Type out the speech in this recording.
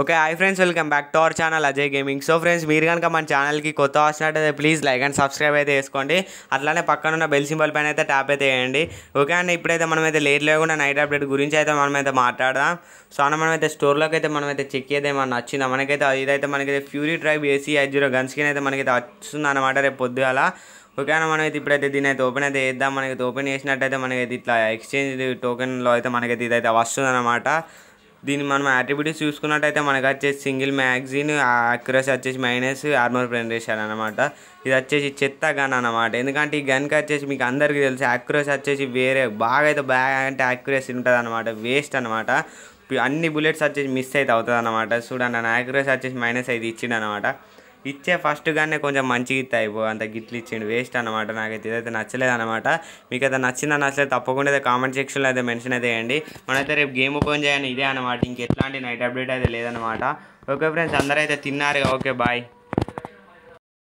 okay hi friends welcome back to our channel Ajay gaming so friends మీరు కనుక మన ఛానల్కి కొత్త వచ్చినట్టయితే ప్లీజ్ లైక్ అండ్ సబ్స్క్రైబ్ అయితే వేసుకోండి అట్లానే పక్కన ఉన్న బెల్ సింబల్ పైన అయితే ట్యాప్ అయితే వేయండి ఓకే అండ్ ఇప్పుడైతే మనమైతే లేట్ లేకుండా నైట్ అప్డేట్ గురించి అయితే మనమైతే మాట్లాడదాం సో అన్న మనమైతే స్టోర్లోకి అయితే మనమైతే చెక్ అయితే మన నచ్చిందా మనకైతే ఇదైతే మనకైతే fury drive AC I zero gun skin అయితే మనకైతే వస్తుంది అనమాట రేపు పొద్దుగాల అన్న మనమైతే ఇప్పుడైతే దీని అయితే ఓపెన్ అయితే చేద్దాం మనకైతే ఓపెన్ చేసినట్టయితే మనకైతే ఇట్లా ఎక్స్చేంజ్ టోకెన్లో అయితే మనకైతే ఇదైతే వస్తుంది అనమాట దీన్ని మనం అట్రిబ్యూట్స్ చూసుకున్నట్టయితే మనకు వచ్చేసి సింగిల్ మ్యాగ్జిన్ అక్యురసీ వచ్చేసి మైనస్ ఆర్మర్ పెనరేషన్ అనమాట ఇది వచ్చేసి చెత్త గన్ అనమాట ఎందుకంటే ఈ గన్కి వచ్చేసి మీకు అందరికీ తెలుసు అక్యురసీ వచ్చేసి వేరే బాగా అయితే బాగా అంటే అక్యురసీ ఉంటుంది అనమాట వేస్ట్ అనమాట అన్ని బుల్లెట్స్ వచ్చేసి మిస్ అయితే అవుతుంది అనమాట చూడండి నా యాక్యురసీ వచ్చేసి మైనస్ అయితే ఇచ్చిండు అనమాట ఇచ్చే ఫస్ట్గానే కొంచెం మంచిగా ఇస్తే అయిపో అంత గిట్లు ఇచ్చిండు వేస్ట్ అనమాట నాకైతే ఇదైతే నచ్చలేదు అనమాట మీకు అయితే నచ్చిందా నచ్చలేదు తప్పకుండా అయితే కామెంట్ సెక్షన్లో అయితే మెన్షన్ అయితే చేయండి మనైతే రేపు గేమ్ ఓపెన్ చేయని ఇదే అనమాట ఇంకెట్లాంటి నైట్ అప్డేట్ అయితే లేదనమాట ఓకే ఫ్రెండ్స్ అందరూ అయితే తిన్నారు ఓకే బాయ్